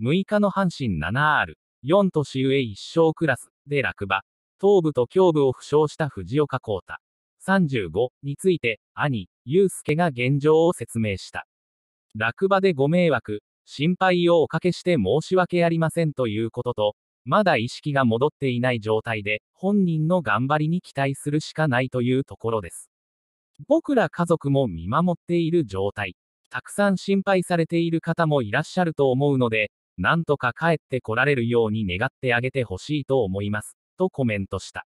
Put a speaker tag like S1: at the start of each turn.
S1: 6日の阪神 7R4 年上1勝クラスで落馬頭部と胸部を負傷した藤岡幸太35について兄祐介が現状を説明した落馬でご迷惑心配をおかけして申し訳ありませんということとまだ意識が戻っていない状態で、本人の頑張りに期待するしかないというところです。僕ら家族も見守っている状態。たくさん心配されている方もいらっしゃると思うので、なんとか帰ってこられるように願ってあげてほしいと思います、とコメントした。